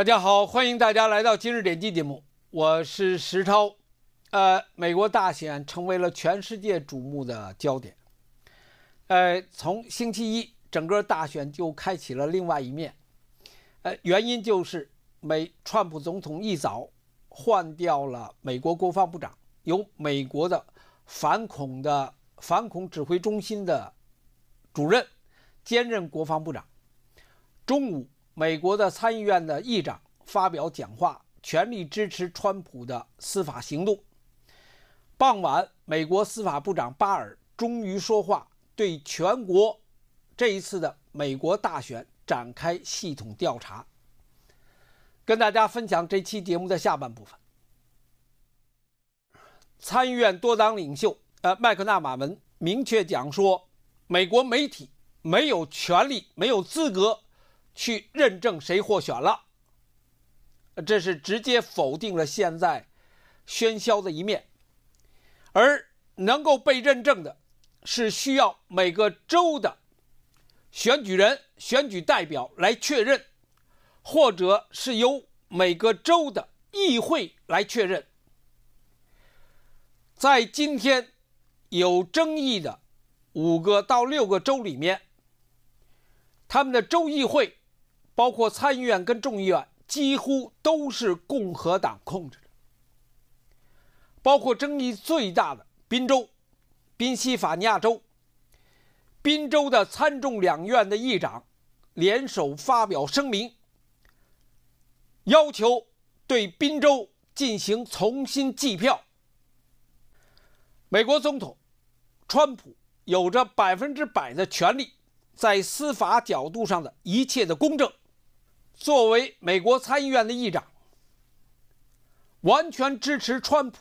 大家好，欢迎大家来到今日点击节目，我是石超。呃，美国大选成为了全世界瞩目的焦点。呃，从星期一，整个大选就开启了另外一面。呃，原因就是美川普总统一早换掉了美国国防部长，由美国的反恐的反恐指挥中心的主任兼任国防部长。中午。美国的参议院的议长发表讲话，全力支持川普的司法行动。傍晚，美国司法部长巴尔终于说话，对全国这一次的美国大选展开系统调查。跟大家分享这期节目的下半部分。参议院多党领袖呃麦克纳马文明确讲说，美国媒体没有权利，没有资格。去认证谁获选了，这是直接否定了现在喧嚣的一面，而能够被认证的是需要每个州的选举人、选举代表来确认，或者是由每个州的议会来确认。在今天有争议的五个到六个州里面，他们的州议会。包括参议院跟众议院几乎都是共和党控制的，包括争议最大的宾州、宾夕法尼亚州，宾州的参众两院的议长联手发表声明，要求对宾州进行重新计票。美国总统川普有着百分之百的权利，在司法角度上的一切的公正。作为美国参议院的议长，完全支持川普，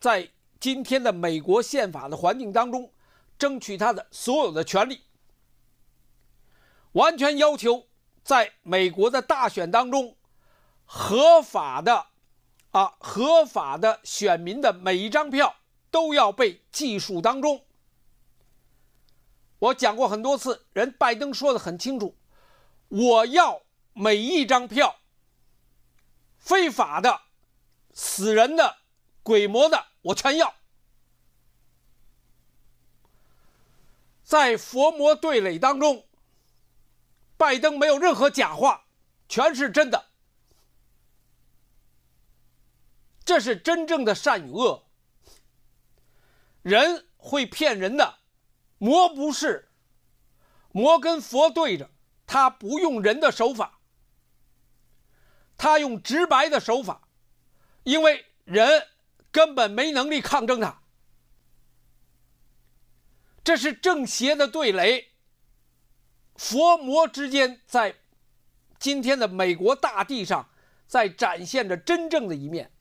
在今天的美国宪法的环境当中，争取他的所有的权利。完全要求在美国的大选当中，合法的，啊，合法的选民的每一张票都要被计数当中。我讲过很多次，人拜登说的很清楚，我要。每一张票，非法的、死人的、鬼魔的，我全要。在佛魔对垒当中，拜登没有任何假话，全是真的。这是真正的善与恶。人会骗人的，魔不是。魔跟佛对着，他不用人的手法。他用直白的手法，因为人根本没能力抗争他。这是正邪的对垒，佛魔之间在今天的美国大地上在展现着真正的一面。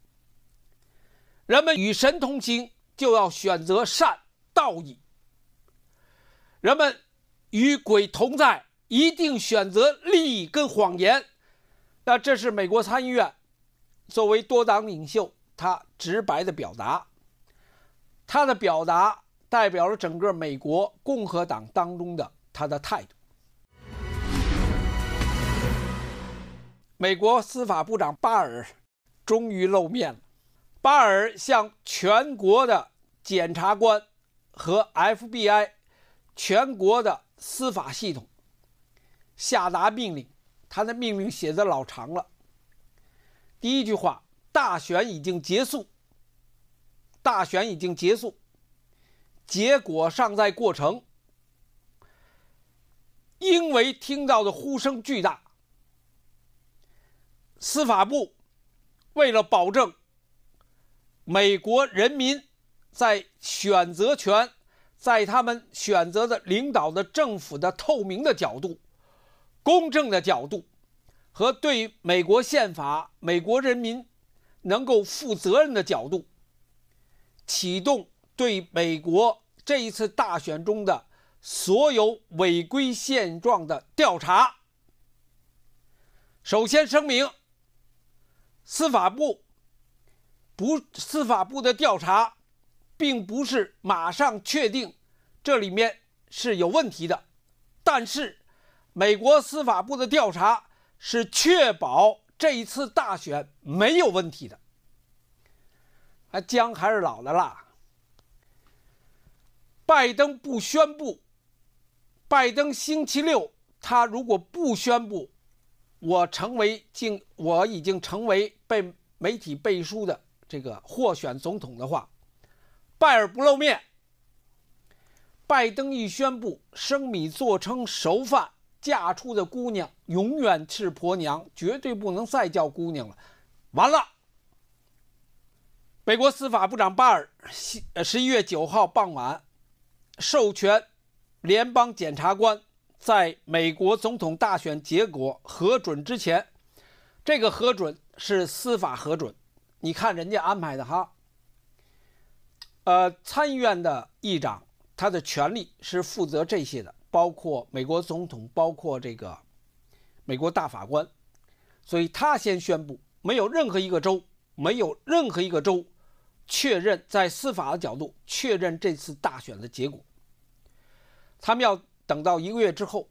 人们与神同行，就要选择善道义；人们与鬼同在，一定选择利益跟谎言。那这是美国参议院作为多党领袖，他直白的表达，他的表达代表了整个美国共和党当中的他的态度。美国司法部长巴尔终于露面了，巴尔向全国的检察官和 FBI、全国的司法系统下达命令。他的命令写的老长了。第一句话：“大选已经结束。”大选已经结束，结果尚在过程。因为听到的呼声巨大，司法部为了保证美国人民在选择权、在他们选择的领导的政府的透明的角度。公正的角度和对美国宪法、美国人民能够负责任的角度，启动对美国这一次大选中的所有违规现状的调查。首先声明，司法部不，司法部的调查并不是马上确定这里面是有问题的，但是。美国司法部的调查是确保这一次大选没有问题的。姜还是老的辣，拜登不宣布，拜登星期六他如果不宣布我成为进，我已经成为被媒体背书的这个获选总统的话，拜尔不露面，拜登一宣布，生米做成熟饭。嫁出的姑娘永远是婆娘，绝对不能再叫姑娘了。完了，美国司法部长巴尔十呃十一月九号傍晚，授权联邦检察官在美国总统大选结果核准之前，这个核准是司法核准。你看人家安排的哈，呃，参议院的议长他的权利是负责这些的。包括美国总统，包括这个美国大法官，所以他先宣布，没有任何一个州，没有任何一个州确认在司法的角度确认这次大选的结果。他们要等到一个月之后，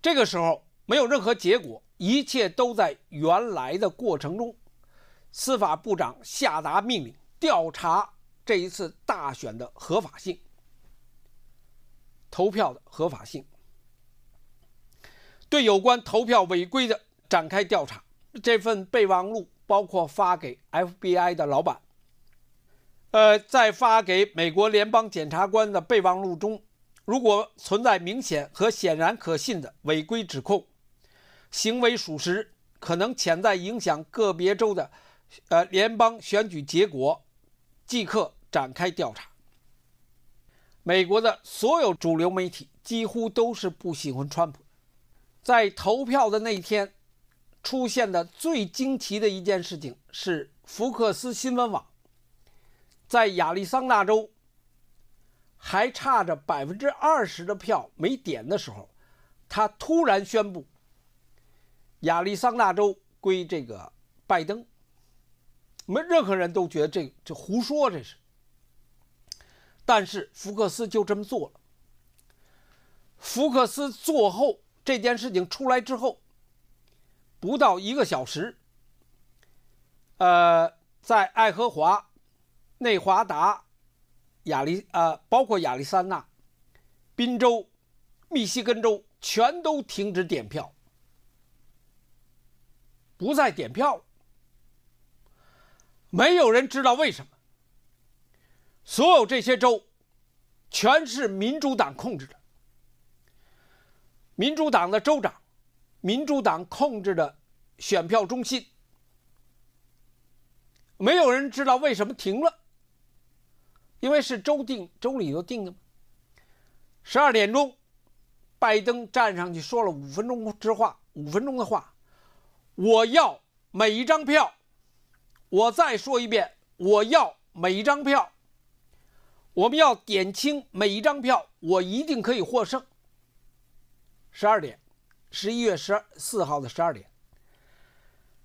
这个时候没有任何结果，一切都在原来的过程中。司法部长下达命令，调查这一次大选的合法性。投票的合法性，对有关投票违规的展开调查。这份备忘录包括发给 FBI 的老板，呃，在发给美国联邦检察官的备忘录中，如果存在明显和显然可信的违规指控，行为属实，可能潜在影响个别州的，呃，联邦选举结果，即刻展开调查。美国的所有主流媒体几乎都是不喜欢川普的。在投票的那天，出现的最惊奇的一件事情是，福克斯新闻网在亚利桑那州还差着百分之二十的票没点的时候，他突然宣布亚利桑那州归这个拜登。没任何人都觉得这这胡说，这是。但是福克斯就这么做了。福克斯做后这件事情出来之后，不到一个小时，呃，在爱荷华、内华达、亚利呃，包括亚利桑那、宾州、密西根州，全都停止点票，不再点票。没有人知道为什么。所有这些州，全是民主党控制的。民主党的州长，民主党控制的选票中心。没有人知道为什么停了，因为是州定州里头定的。十二点钟，拜登站上去说了五分钟之话，五分钟的话，我要每一张票。我再说一遍，我要每一张票。我们要点清每一张票，我一定可以获胜。十二点，十一月十二四号的十二点，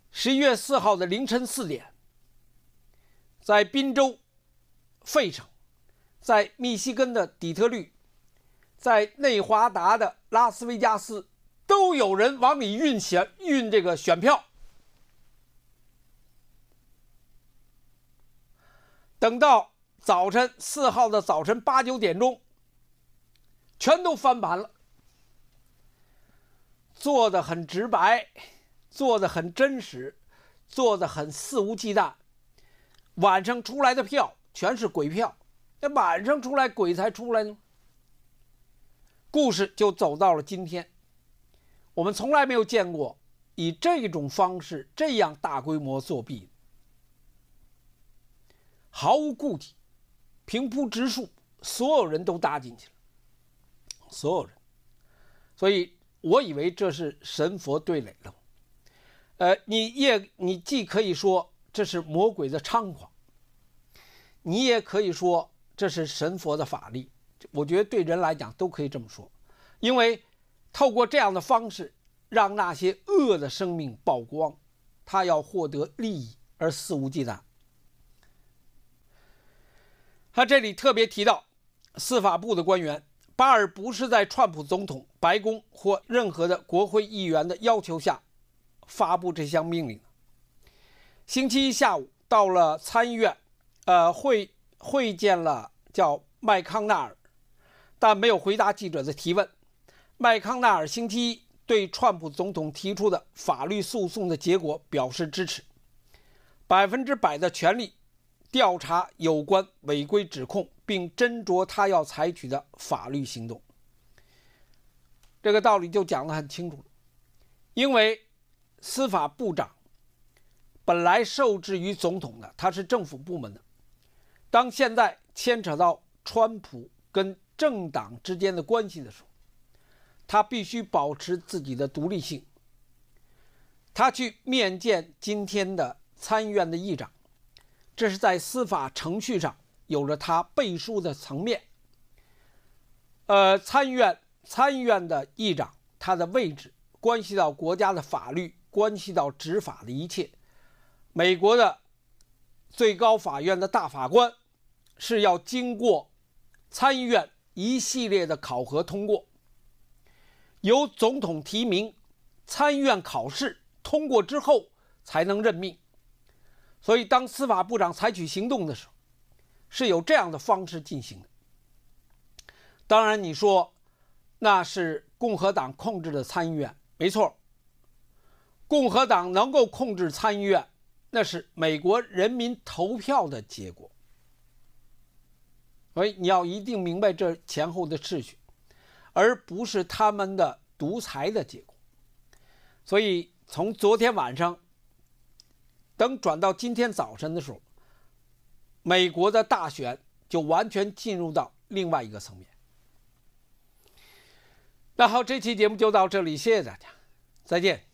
十一月四号的凌晨四点，在滨州、费城，在密西根的底特律，在内华达的拉斯维加斯，都有人往里运选运这个选票，等到。早晨四号的早晨八九点钟，全都翻盘了。做的很直白，做的很真实，做的很肆无忌惮。晚上出来的票全是鬼票，那晚上出来鬼才出来呢。故事就走到了今天，我们从来没有见过以这种方式这样大规模作弊，毫无顾忌。平铺直述，所有人都搭进去了，所有人，所以我以为这是神佛对垒了。呃，你也，你既可以说这是魔鬼的猖狂，你也可以说这是神佛的法力。我觉得对人来讲都可以这么说，因为透过这样的方式让那些恶的生命曝光，他要获得利益而肆无忌惮。他这里特别提到，司法部的官员巴尔不是在川普总统、白宫或任何的国会议员的要求下发布这项命令。星期一下午到了参议院，呃，会会见了叫麦康奈尔，但没有回答记者的提问。麦康奈尔星期一对川普总统提出的法律诉讼的结果表示支持，百分之百的权利调查有关违规指控，并斟酌他要采取的法律行动。这个道理就讲得很清楚了。因为司法部长本来受制于总统的，他是政府部门的。当现在牵扯到川普跟政党之间的关系的时候，他必须保持自己的独立性。他去面见今天的参议院的议长。这是在司法程序上有着他背书的层面。呃，参议院参议院的议长，他的位置关系到国家的法律，关系到执法的一切。美国的最高法院的大法官是要经过参议院一系列的考核通过，由总统提名，参议院考试通过之后才能任命。所以，当司法部长采取行动的时候，是有这样的方式进行的。当然，你说那是共和党控制的参议院，没错。共和党能够控制参议院，那是美国人民投票的结果。所以，你要一定明白这前后的秩序，而不是他们的独裁的结果。所以，从昨天晚上。等转到今天早晨的时候，美国的大选就完全进入到另外一个层面。那好，这期节目就到这里，谢谢大家，再见。